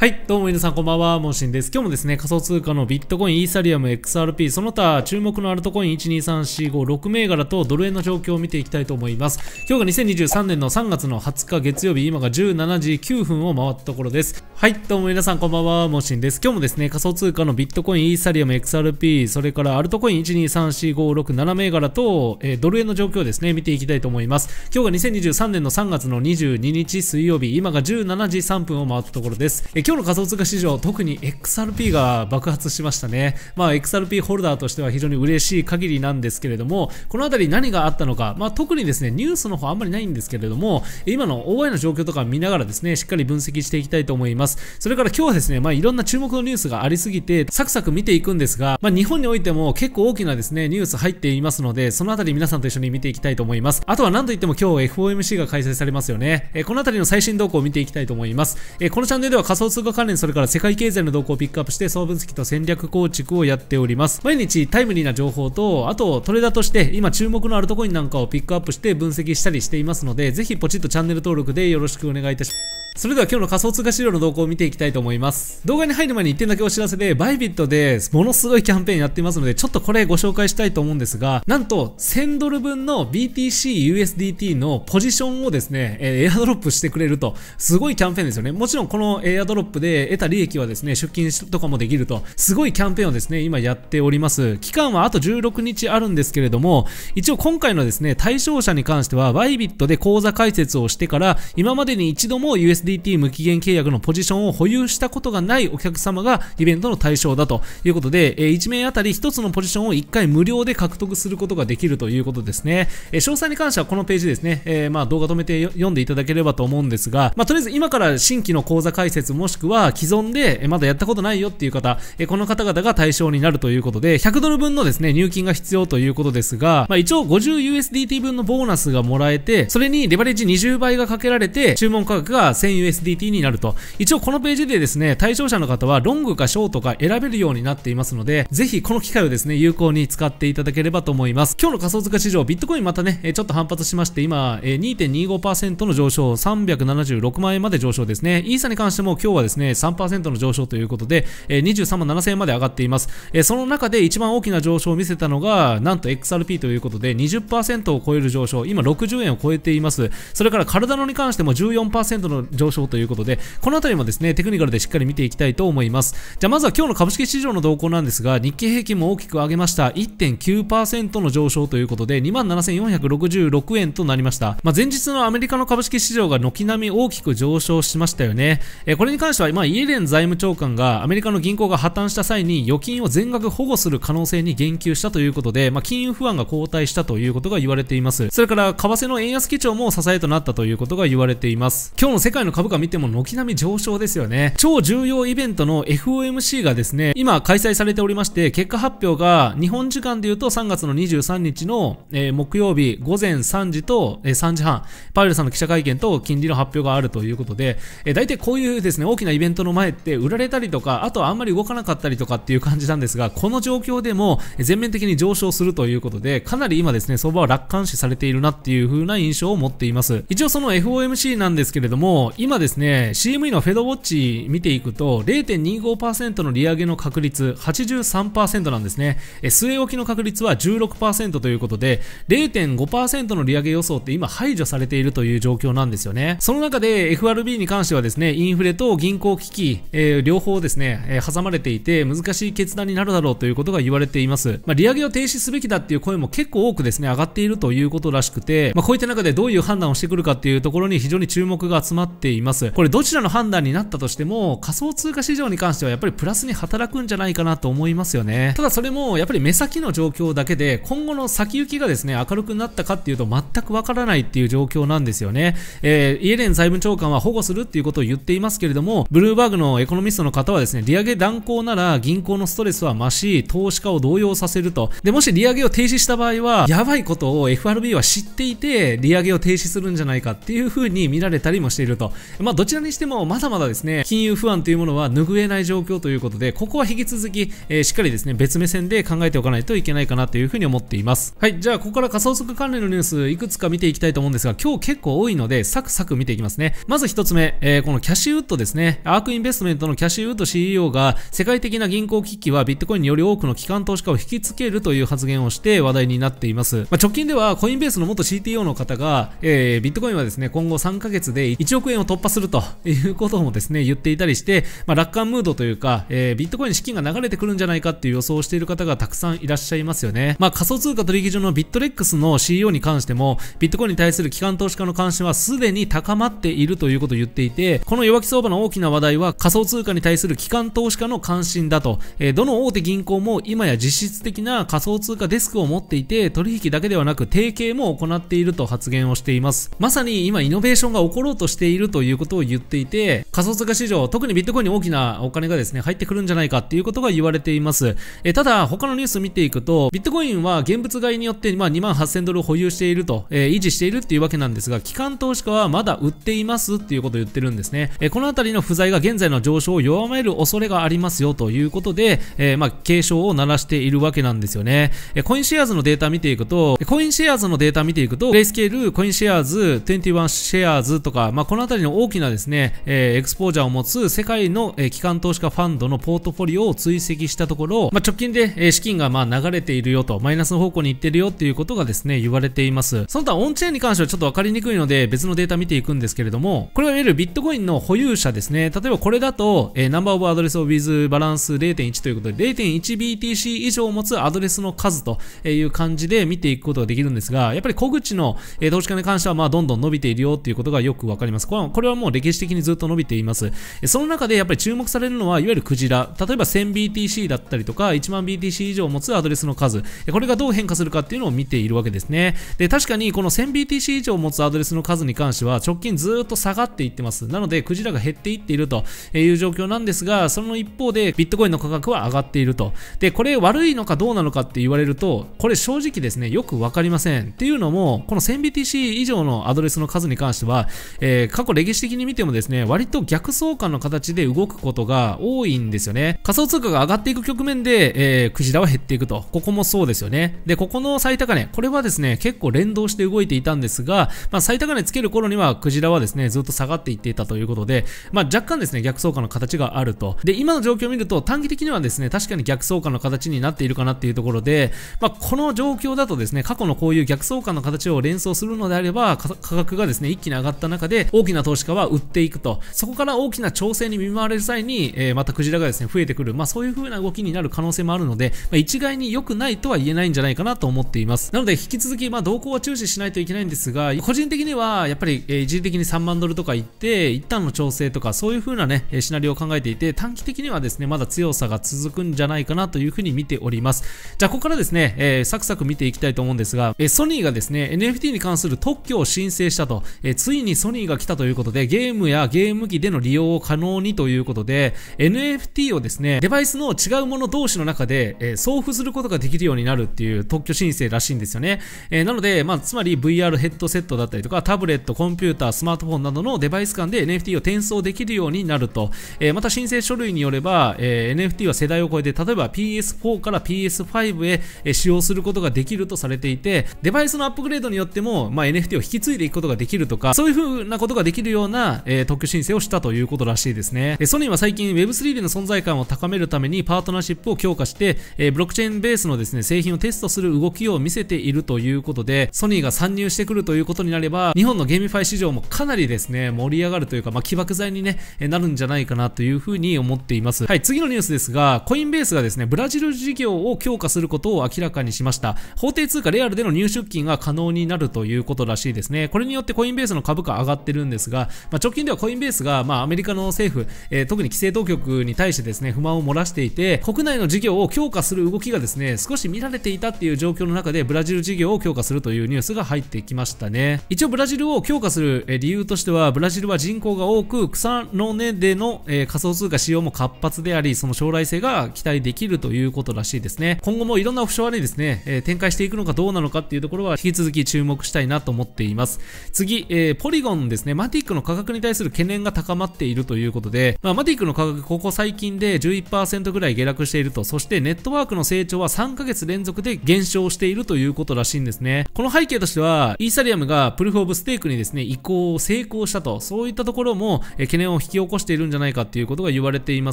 はい、どうも皆さんこんばんは、モンシンです。今日もですね、仮想通貨のビットコイン、イーサリアム、XRP、その他注目のアルトコイン123456銘柄とドル円の状況を見ていきたいと思います。今日が2023年の3月の20日月曜日、今が17時9分を回ったところです。はい、どうも皆さんこんばんは、モンシンです。今日もですね、仮想通貨のビットコイン、イーサリアム、XRP、それからアルトコイン123456銘柄と、えー、ドル円の状況ですね、見ていきたいと思います。今日が2023年の3月の22日水曜日、今が17時3分を回ったところです。えー今日の仮想通貨市場、特に XRP が爆発しましたね。まあ、XRP ホルダーとしては非常に嬉しい限りなんですけれども、この辺り何があったのか、まあ、特にですね、ニュースの方あんまりないんですけれども、今の大いの状況とか見ながらですね、しっかり分析していきたいと思います。それから今日はですね、まあ、いろんな注目のニュースがありすぎて、サクサク見ていくんですが、まあ、日本においても結構大きなですね、ニュース入っていますので、その辺り皆さんと一緒に見ていきたいと思います。あとは何といっても今日 FOMC が開催されますよね。えこの辺りの最新動向を見ていきたいと思います。えこのチャンネルでは仮想通貨関連、それから世界経済の動向をピックアップして、総分析と戦略構築をやっております。毎日タイムリーな情報と、あとトレーダーとして、今注目のあるとこになんかをピックアップして分析したりしていますので、ぜひポチッとチャンネル登録でよろしくお願いいたします。それでは今日の仮想通貨資料の動向を見ていきたいと思います。動画に入る前に1点だけお知らせで、バイビットでものすごいキャンペーンやってますので、ちょっとこれご紹介したいと思うんですが、なんと1000ドル分の BTCUSDT のポジションをですね、エアドロップしてくれると、すごいキャンペーンですよね。もちろんこのエアドロップで得た利益はですね、出勤とかもできると、すごいキャンペーンをですね、今やっております。期間はあと16日あるんですけれども、一応今回のですね、対象者に関しては、バイビットで口座開設をしてから、今までに一度も USDT 無期限契約のポジションを保有したことがないお客様がイベントの対象だということで、え1名あたり1つのポジションを1回無料で獲得することができるということですね。え詳細に関してはこのページですね、えまあ動画止めて読んでいただければと思うんですが、まあとりあえず今から新規の口座開設もしくは既存でまだやったことないよっていう方、この方々が対象になるということで、100ドル分のですね、入金が必要ということですが、まあ、一応 50USDT 分のボーナスがもらえて、それにレバレッジ20倍がかけられて、注文価格が 1000USDT になると。一応このページでですね、対象者の方はロングかショートか選べるようになっていますので、ぜひこの機会をですね、有効に使っていただければと思います。今日の仮想通貨市場、ビットコインまたね、ちょっと反発しまして、今、2.25%の上昇、376万円まで上昇ですね。イーサに関しても今日はですねですね3%の上昇ということで、え23万7000円まで上がっています、えその中で一番大きな上昇を見せたのがなんと XRP ということで20%を超える上昇今60円を超えていますそれから体のに関しても14%の上昇ということでこの辺りもですねテクニカルでしっかり見ていきたいと思いますじゃあまずは今日の株式市場の動向なんですが日経平均も大きく上げました1.9%の上昇ということで27,466円となりました、まあ、前日のアメリカの株式市場が軒並み大きく上昇しましたよね、えこれに関関しては、まあ、イエレン財務長官がアメリカの銀行が破綻した際に預金を全額保護する可能性に言及したということで、まあ、金融不安が後退したということが言われています。それから、為替の円安基調も支えとなったということが言われています。今日の世界の株価見ても軒並み上昇ですよね。超重要イベントの FOMC がですね、今開催されておりまして、結果発表が日本時間で言うと3月の23日の、えー、木曜日午前3時と、えー、3時半、パウエルさんの記者会見と金利の発表があるということで、えー、大体こういうですね、大きなイベントの前って売られたりとかあとはあんまり動かなかったりとかっていう感じなんですがこの状況でも全面的に上昇するということでかなり今ですね相場は楽観視されているなっていう風な印象を持っています一応その FOMC なんですけれども今ですね CME のフェドウォッチ見ていくと0.25%の利上げの確率83%なんですね据え置きの確率は16%ということで0.5%の利上げ予想って今排除されているという状況なんですよねその中で FRB に関してはですねインフレと銀銀行危機、えー、両方ですね、えー、挟まれていて難しい決断になるだろうということが言われています。まあ、利上げを停止すべきだっていう声も結構多くですね、上がっているということらしくて、まあ、こういった中でどういう判断をしてくるかっていうところに非常に注目が集まっています。これどちらの判断になったとしても、仮想通貨市場に関してはやっぱりプラスに働くんじゃないかなと思いますよね。ただそれもやっぱり目先の状況だけで、今後の先行きがですね、明るくなったかっていうと全くわからないっていう状況なんですよね。えー、イエレン財務長官は保護するっていうことを言っていますけれども、ブルーバーグのエコノミストの方はですね、利上げ断行なら銀行のストレスは増し、投資家を動揺させると。で、もし利上げを停止した場合は、やばいことを FRB は知っていて、利上げを停止するんじゃないかっていう風に見られたりもしていると。まあ、どちらにしても、まだまだですね、金融不安というものは拭えない状況ということで、ここは引き続き、えー、しっかりですね、別目線で考えておかないといけないかなという風に思っています。はい、じゃあ、ここから仮想速関連のニュース、いくつか見ていきたいと思うんですが、今日結構多いので、サクサク見ていきますね。まず1つ目、えー、このキャッシュウッドですね。アークインベストメントのキャシー・ウッド CEO が世界的な銀行危機はビットコインにより多くの機関投資家を引きつけるという発言をして話題になっています。まあ、直近ではコインベースの元 CTO の方が、えー、ビットコインはですね、今後3ヶ月で1億円を突破するということもですね、言っていたりして、まあ、楽観ムードというか、えー、ビットコイン資金が流れてくるんじゃないかっていう予想をしている方がたくさんいらっしゃいますよね。まあ、仮想通貨取引所のビットレックスの CEO に関しても、ビットコインに対する機関投資家の関心はすでに高まっているということを言っていて、この弱気相場の大きなな話題は仮想通貨に対する機関投資家の関心だと、えー、どの大手銀行も今や実質的な仮想通貨デスクを持っていて、取引だけではなく提携も行っていると発言をしています。まさに今イノベーションが起ころうとしているということを言っていて、仮想通貨市場、特にビットコインに大きなお金がですね、入ってくるんじゃないかっていうことが言われています。えー、ただ、他のニュースを見ていくと、ビットコインは現物買いによって、まあ、2万8000ドルを保有していると、えー、維持しているっていうわけなんですが、機関投資家はまだ売っていますっていうことを言ってるんですね。えこの辺りの不在が現在の上昇を弱める恐れがありますよということで、えー、まあ、警鐘を鳴らしているわけなんですよね。えコインシェアーズのデータ見ていくと、コインシェアーズのデータ見ていくと、レイスケール、コインシェアーズ、21シェアーズとか、まあ、このあたりの大きなですね、えー、エクスポージャーを持つ世界の、えー、機関投資家ファンドのポートフォリオを追跡したところ、まあ、直近で、えー、資金がまあ流れているよと、マイナスの方向に行ってるよっていうことがですね、言われています。その他、オンチェーンに関してはちょっとわかりにくいので、別のデータ見ていくんですけれども、これはいわゆるビットコインの保有者ですね、え例えばこれだと、えー、ナンバーオブアドレスを with バランス0.1ということで 0.1BTC 以上持つアドレスの数という感じで見ていくことができるんですが、やっぱり小口の、えー、投資家に関してはまあどんどん伸びているよっていうことがよくわかります。これはこれはもう歴史的にずっと伸びています。その中でやっぱり注目されるのは、いわゆるクジラ。例えば 1000BTC だったりとか、1万 BTC 以上持つアドレスの数。これがどう変化するかっていうのを見ているわけですね。で、確かにこの 1000BTC 以上持つアドレスの数に関しては、直近ずっと下がっていってます。なので、クジラが減っていっているという状況なんですが、その一方でビットコインの価格は上がっていると。で、これ悪いのかどうなのかって言われると、これ正直ですね、よくわかりません。っていうのも、この 1000BTC 以上のアドレスの数に関しては、えー、過去歴史的に見てもですね、割と逆相関の形で動くことが多いんですよね。仮想通貨が上がっていく局面で、えー、クジラは減っていくと。ここもそうですよね。で、ここの最高値、これはですね、結構連動して動いていたんですが、まあ、最高値つける頃にはクジラはですね、ずっと下がっていっていたということで、まあ、若干ですね、逆相関の形があると。で、今の状況を見ると、短期的にはですね、確かに逆相関の形になっているかなっていうところで、まあ、この状況だとですね、過去のこういう逆相関の形を連想するのであれば、価格がですね、一気に上がった中で、大きな投資家は売っていくと。そこから大きな調整に見舞われる際に、えー、またクジラがですね、増えてくる。まあ、そういう風な動きになる可能性もあるので、まあ、一概に良くないとは言えないんじゃないかなと思っています。なので、引き続き、まあ、動向は注視しないといけないんですが、個人的には、やっぱり、えー、一時的に3万ドルとか行って、一旦の調整とか、そういう風なね、シナリオを考えていて、短期的にはですね、まだ強さが続くんじゃないかなという風に見ております。じゃあ、ここからですね、えー、サクサク見ていきたいと思うんですが、えソニーがですね、NFT に関する特許を申請したと、えついにソニーが来たということで、ゲームやゲーム機での利用を可能にということで、NFT をですね、デバイスの違うもの同士の中で、え送付することができるようになるっていう特許申請らしいんですよね。えー、なので、まあ、つまり VR ヘッドセットだったりとか、タブレット、コンピューター、スマートフォンなどのデバイス間で NFT を転送できるるようになると、えー、また申請書類によれば、えー、NFT は世代を超えて例えば PS4 から PS5 へ、え使用することができるとされていてデバイスのアップグレードによっても、まあ、NFT を引き継いでいくことができるとかそういう風なことができるような、えー、特許申請をしたということらしいですね、えー、ソニーは最近 Web3 での存在感を高めるためにパートナーシップを強化して、えー、ブロックチェーンベースのですね製品をテストする動きを見せているということでソニーが参入してくるということになれば日本のゲーミファイ市場もかなりですね盛り上がるというか、まあ、起爆剤にねなるんじゃないかなというふうに思っています。はい、次のニュースですが、コインベースがですね、ブラジル事業を強化することを明らかにしました。法定通貨レアルでの入出金が可能になるということらしいですね。これによってコインベースの株価上がってるんですが、まあ、直近ではコインベースが、まあ、アメリカの政府、えー、特に規制当局に対してですね、不満を漏らしていて、国内の事業を強化する動きがですね、少し見られていたっていう状況の中で、ブラジル事業を強化するというニュースが入ってきましたね。一応ブラジルを強化する理由としては、ブラジルは人口が多く、草の根での、えー、仮想通貨使用も活発であり、その将来性が期待できるということらしいですね。今後もいろんなオフショアにですね、えー、展開していくのかどうなのかっていうところは引き続き注目したいなと思っています。次、えー、ポリゴンですね、マティックの価格に対する懸念が高まっているということで、まあ、マティックの価格、ここ最近で11%ぐらい下落していると、そしてネットワークの成長は3ヶ月連続で減少しているということらしいんですね。この背景としては、イーサリアムがプルフオブステークにですね、移行を成功したと、そういったところも、えー、懸念を引き起こしているんじゃないかっていうことが言われていま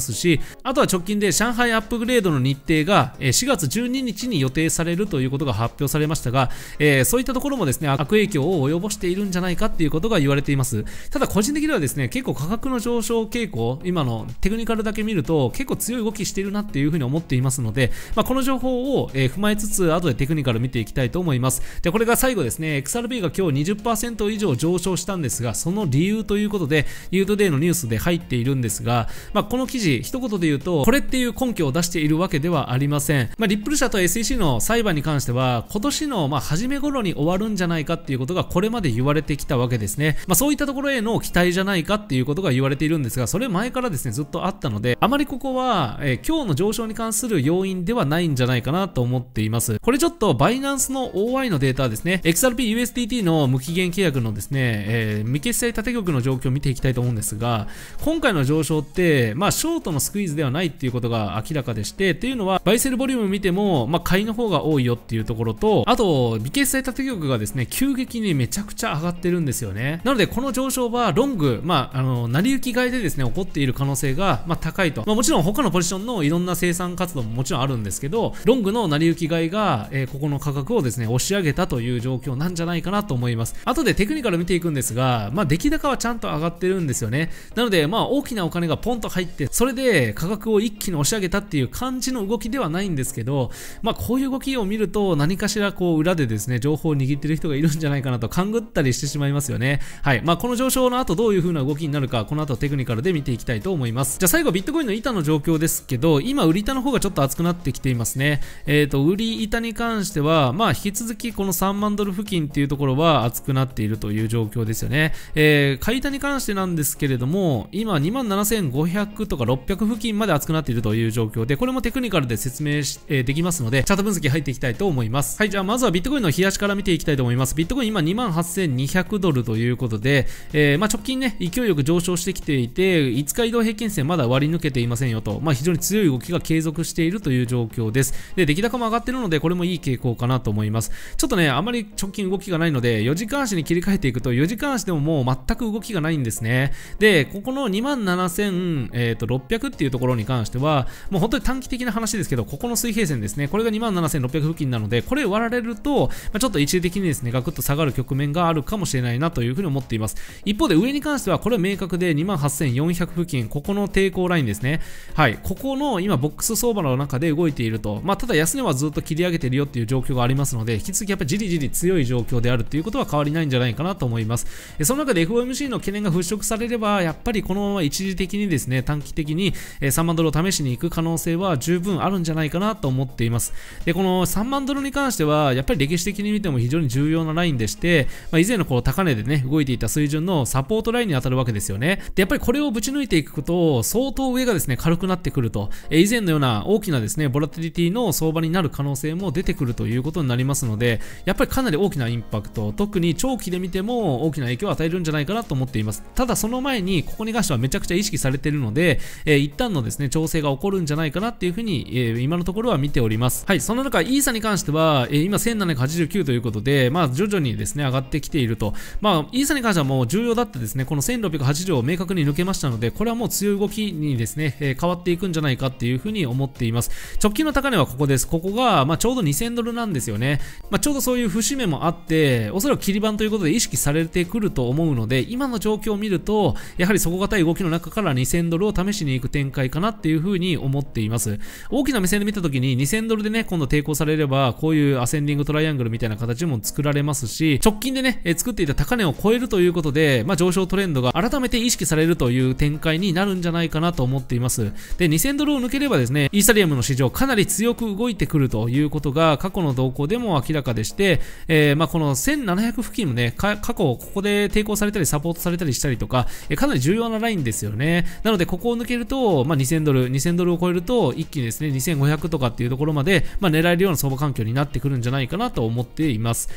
すし、あとは直近で上海アップグレードの日程が4月12日に予定されるということが発表されましたが、えー、そういったところもですね、悪影響を及ぼしているんじゃないかっていうことが言われています。ただ個人的にはですね、結構価格の上昇傾向、今のテクニカルだけ見ると結構強い動きしてるなっていうふうに思っていますので、まあ、この情報を、え踏まえつつ、後でテクニカル見ていきたいと思います。じゃこれが最後ですね、XRB が今日20%以上上昇したんですが、その理由ということで、ユートデイのニューススで入っているんですが、まあ、この記事、一言で言うと、これっていう根拠を出しているわけではありません。まあ、リップル社と SEC の裁判に関しては、今年のまあ初め頃に終わるんじゃないかっていうことがこれまで言われてきたわけですね。まあ、そういったところへの期待じゃないかっていうことが言われているんですが、それ前からですね、ずっとあったので、あまりここは、えー、今日の上昇に関する要因ではないんじゃないかなと思っています。これちょっと、バイナンスの OI のデータですね、XRP USDT の無期限契約のですね、えー、未決済縦局の状況を見ていきたいと思うんですが、今回の上昇って、まあ、ショートのスクイーズではないっていうことが明らかでして、っていうのは、バイセルボリューム見ても、まあ、買いの方が多いよっていうところと、あと、微決済縦玉がですね、急激にめちゃくちゃ上がってるんですよね。なので、この上昇は、ロング、まあ、あの、成り行き買いでですね、起こっている可能性が、まあ、高いと。まあ、もちろん他のポジションのいろんな生産活動ももちろんあるんですけど、ロングの成り行き買いが、えー、ここの価格をですね、押し上げたという状況なんじゃないかなと思います。後でテクニカル見ていくんですが、まあ、出来高はちゃんと上がってるんですよね。なので、まあ、大きなお金がポンと入って、それで価格を一気に押し上げたっていう感じの動きではないんですけど、まあ、こういう動きを見ると、何かしらこう、裏でですね、情報を握ってる人がいるんじゃないかなと、勘ぐったりしてしまいますよね。はい。まあ、この上昇の後、どういう風な動きになるか、この後テクニカルで見ていきたいと思います。じゃあ、最後、ビットコインの板の状況ですけど、今、売り板の方がちょっと厚くなってきていますね。えっ、ー、と、売り板に関しては、まあ、引き続き、この3万ドル付近っていうところは厚くなっているという状況ですよね。えー、買い板に関してなんですけれども、もう今27,500とか600付近まで熱くなっているという状況で、これもテクニカルで説明し、えー、できますので、チャート分析入っていきたいと思います。はい、じゃあまずはビットコインの冷やしから見ていきたいと思います。ビットコイン今28,200ドルということで、えー、まあ直近ね、勢いよく上昇してきていて、5日移動平均線まだ割り抜けていませんよと、まあ非常に強い動きが継続しているという状況です。で、出来高も上がってるので、これもいい傾向かなと思います。ちょっとね、あまり直近動きがないので、4時間足に切り替えていくと、4時間足でももう全く動きがないんですね。で、ここの27,600っていうところに関しては、もう本当に短期的な話ですけど、ここの水平線ですね、これが27,600付近なので、これ割られると、まちょっと一時的にですね、ガクッと下がる局面があるかもしれないなというふうに思っています。一方で上に関しては、これは明確で28,400付近、ここの抵抗ラインですね。はい、ここの今、ボックス相場の中で動いていると、まあ、ただ安値はずっと切り上げてるよっていう状況がありますので、引き続きやっぱりじりじり強い状況であるということは変わりないんじゃないかなと思います。その中で FOMC の懸念が払拭されれば、やっぱりこのまま一時的にですね、短期的に3万ドルを試しに行く可能性は十分あるんじゃないかなと思っています。で、この3万ドルに関しては、やっぱり歴史的に見ても非常に重要なラインでして、まあ、以前のこう高値でね、動いていた水準のサポートラインに当たるわけですよね。で、やっぱりこれをぶち抜いていくと、相当上がですね、軽くなってくると、え以前のような大きなですね、ボラティリティの相場になる可能性も出てくるということになりますので、やっぱりかなり大きなインパクト、特に長期で見ても大きな影響を与えるんじゃないかなと思っています。ただその前に、ここに関してはめちゃくちゃ意識されているので、えー、一旦のですね、調整が起こるんじゃないかなっていうふうに、えー、今のところは見ております。はい、そんな中、イーサに関しては、えー、今1789ということで、まあ、徐々にですね、上がってきていると。まあ、イーサに関してはもう重要だったですね、この1680を明確に抜けましたので、これはもう強い動きにですね、えー、変わっていくんじゃないかっていうふうに思っています。直近の高値はここです。ここが、まあ、ちょうど2000ドルなんですよね。まあ、ちょうどそういう節目もあって、おそらく切り板ということで意識されてくると思うので、今の状況を見ると、やはりり底堅い動きの中から2000ドルを試しに行く展開かなっていうふうに思っています。大きな目線で見た時に2000ドルでね、今度抵抗されれば、こういうアセンディングトライアングルみたいな形も作られますし、直近でね、え作っていた高値を超えるということで、まあ、上昇トレンドが改めて意識されるという展開になるんじゃないかなと思っています。で、2000ドルを抜ければですね、イーサリアムの市場かなり強く動いてくるということが過去の動向でも明らかでして、えー、まあ、この1700付近もね、過去ここで抵抗されたりサポートされたりしたりとか、えかなり重要なラインですよね。なので、ここを抜けると、まあ、2000ドル、2000ドルを超えると、一気にですね、2500とかっていうところまで、まあ、狙えるような相場環境になってくるんじゃないかなと思っています。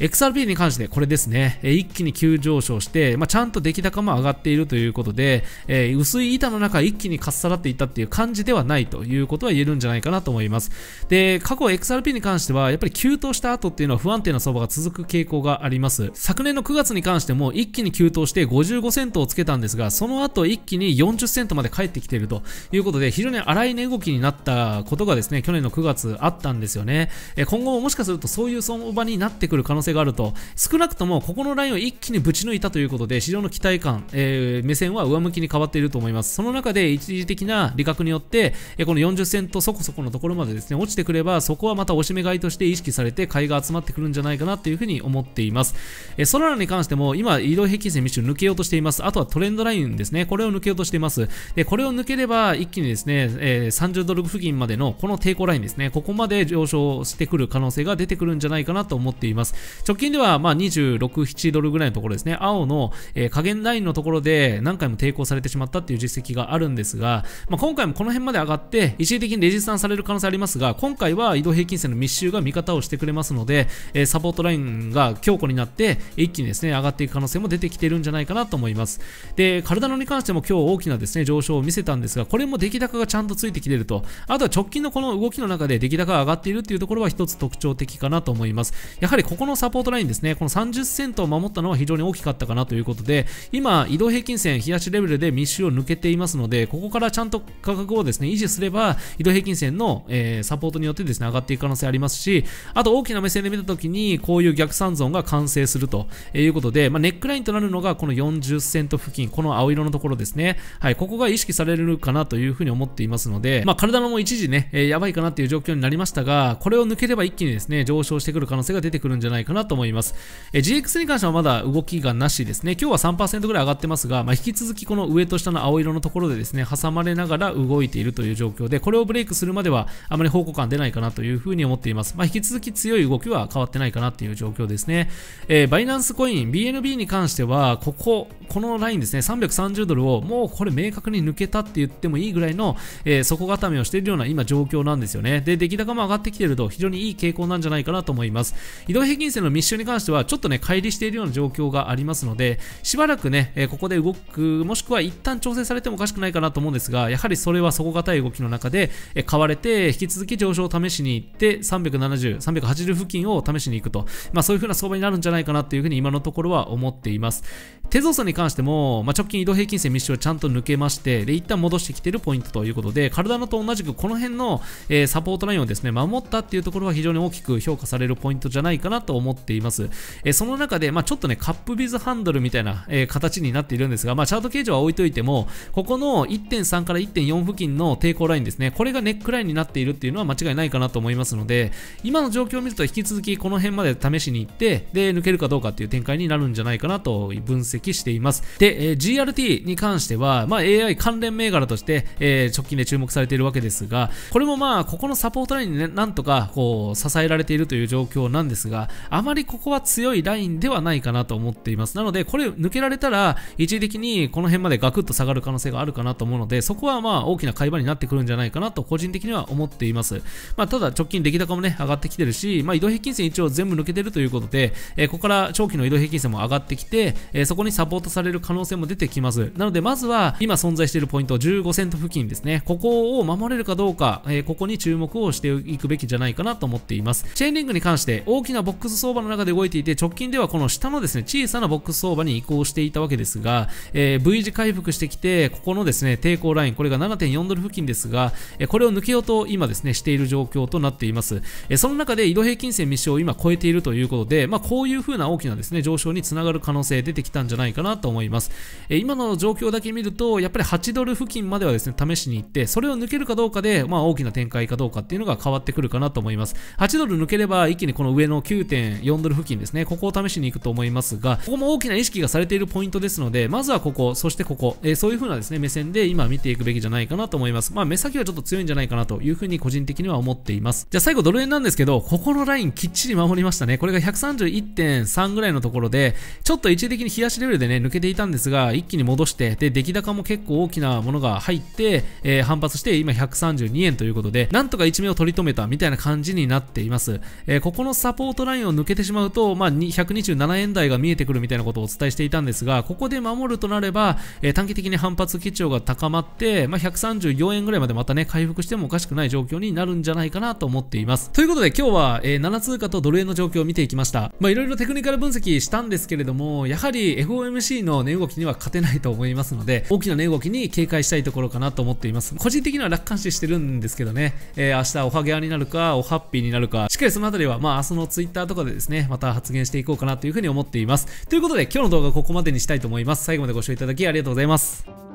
XRP に関してこれですね、えー、一気に急上昇して、まあ、ちゃんと出来高も上がっているということで、えー、薄い板の中一気にかっさらっていったっていう感じではないということは言えるんじゃないかなと思います。で、過去 XRP に関しては、やっぱり急騰した後っていうのは不安定な相場が続く傾向があります。昨年の9月に関しても一気に急騰して55セントをつけたんですが、その後一気に40セントまで帰ってきているということで、非常に荒い値動きになったことがですね、去年の9月あったんですよね。えー、今後ももしかするとそういう相場になってくる可能性性があると少なくともここのラインを一気にぶち抜いたということで市場の期待感、えー、目線は上向きに変わっていると思いますその中で一時的な利確によって、えこの40セントそこそこのところまでですね落ちてくればそこはまたおしめ買いとして意識されて買いが集まってくるんじゃないかなというふうに思っています、えソラナに関しても今移動平均線一瞬抜けようとしていますあとはトレンドラインですねこれを抜けようとしていますでこれを抜ければ一気にですね、え30ドル付近までのこの抵抗ラインですねここまで上昇してくる可能性が出てくるんじゃないかなと思っています直近ではまあ26、7ドルぐらいのところですね、青の、えー、加減ラインのところで何回も抵抗されてしまったっていう実績があるんですが、まあ、今回もこの辺まで上がって、一時的にレジスタンされる可能性ありますが、今回は移動平均線の密集が味方をしてくれますので、えー、サポートラインが強固になって、一気にですね、上がっていく可能性も出てきてるんじゃないかなと思います。で、体のに関しても今日大きなですね、上昇を見せたんですが、これも出来高がちゃんとついてきてると、あとは直近のこの動きの中で出来高が上がっているっていうところは一つ特徴的かなと思います。やはりここのササポートラインですね、この30セントを守ったのは非常に大きかったかなということで、今、移動平均線、冷やしレベルで密集を抜けていますので、ここからちゃんと価格をですね、維持すれば、移動平均線の、えー、サポートによってですね、上がっていく可能性ありますし、あと大きな目線で見たときに、こういう逆三尊が完成するということで、まあ、ネックラインとなるのがこの40セント付近、この青色のところですね。はい、ここが意識されるかなというふうに思っていますので、まあ、体も一時ね、えー、やばいかなっていう状況になりましたが、これを抜ければ一気にですね、上昇してくる可能性が出てくるんじゃないかななと思います。え GX に関してはまだ動きがなしですね。今日は3%ぐらい上がってますが、まあ、引き続きこの上と下の青色のところでですね、挟まれながら動いているという状況で、これをブレイクするまではあまり方向感出ないかなというふうに思っています。まあ、引き続き強い動きは変わってないかなという状況ですね。えー、バイナンスコイン、BNB に関しては、ここ、このラインですね、330ドルをもうこれ明確に抜けたって言ってもいいぐらいの、えー、底固めをしているような今状況なんですよね。で、出来高も上がってきていると非常にいい傾向なんじゃないかなと思います。移動平均線生の密集に関してはちょっとね、乖離しているような状況がありますので、しばらくね、えここで動く、もしくは一旦調整されてもおかしくないかなと思うんですが、やはりそれは底堅い動きの中で、え買われて、引き続き上昇を試しに行って、370、380付近を試しに行くと、まあそういう風な相場になるんじゃないかなという風に今のところは思っています。手造作に関しても、まあ、直近移動平均線密集をちゃんと抜けまして、で、一旦戻してきてるポイントということで、体のと同じくこの辺の、えー、サポートラインをですね、守ったっていうところは非常に大きく評価されるポイントじゃないかなと思思っています。えその中で、まあ、ちょっとね、カップビズハンドルみたいな、え形になっているんですが、まあ、チャート形状は置いといても、ここの1.3から1.4付近の抵抗ラインですね、これがネックラインになっているっていうのは間違いないかなと思いますので、今の状況を見ると引き続きこの辺まで試しに行って、で、抜けるかどうかっていう展開になるんじゃないかなと分析しています。で、えー、GRT に関しては、まあ、AI 関連銘柄として、えー、直近で注目されているわけですが、これもまあ、ここのサポートラインにね、なんとか、こう、支えられているという状況なんですが、あまりここは強いラインではないかなと思っています。なので、これ抜けられたら、一時的にこの辺までガクッと下がる可能性があるかなと思うので、そこはまあ大きな買い場になってくるんじゃないかなと個人的には思っています。まあ、ただ直近出来高もね、上がってきてるし、まあ、移動平均線一応全部抜けてるということで、えー、ここから長期の移動平均線も上がってきて、えー、そこにサポートされる可能性も出てきます。なので、まずは今存在しているポイント、15セント付近ですね。ここを守れるかどうか、えー、ここに注目をしていくべきじゃないかなと思っています。チェーンリングに関して、大きなボックス相場の中で動いていて、直近ではこの下のですね、小さなボックス相場に移行していたわけですが、えー、V 字回復してきて、ここのですね、抵抗ライン、これが7.4ドル付近ですが、えこれを抜けようと今ですね、している状況となっています。えその中で移動平均線未使を今超えているということで、まあ、こういう風な大きなですね、上昇につながる可能性出てきたんじゃないかなと思います。え今の状況だけ見ると、やっぱり8ドル付近まではですね、試しに行って、それを抜けるかどうかで、まあ、大きな展開かどうかっていうのが変わってくるかなと思います。8ドル抜ければ一気にこの上の9 4ドル付近ですね。ここを試しに行くと思いますが、ここも大きな意識がされているポイントですので、まずはここ、そしてここ、えー、そういう風なですね、目線で今見ていくべきじゃないかなと思います。まあ、目先はちょっと強いんじゃないかなという風に個人的には思っています。じゃあ最後ドル円なんですけど、ここのラインきっちり守りましたね。これが131.3ぐらいのところで、ちょっと一時的に冷やしレベルでね、抜けていたんですが、一気に戻して、で、出来高も結構大きなものが入って、えー、反発して、今132円ということで、なんとか一命を取り留めたみたいな感じになっています。えー、ここのサポートラインを抜けてしまうと、まあ、127円台が見えてくるみたいなことをお伝えしていたんですが、ここで守るとなれば、えー、短期的に反発基調が高まって、まあ、134円ぐらいまでまたね、回復してもおかしくない状況になるんじゃないかなと思っています。ということで今日は、えー、7通貨とドル円の状況を見ていきました。まあ、いろいろテクニカル分析したんですけれども、やはり FOMC の値動きには勝てないと思いますので、大きな値動きに警戒したいところかなと思っています。個人的には楽観視してるんですけどね、えー、明日おはげアになるか、おハッピーになるか、しっかりそのあたりは、まあ、明日のツイッターとかでですね、また発言していこうかなというふうに思っています。ということで、今日の動画はここまでにしたいと思います。最後までご視聴いただきありがとうございます。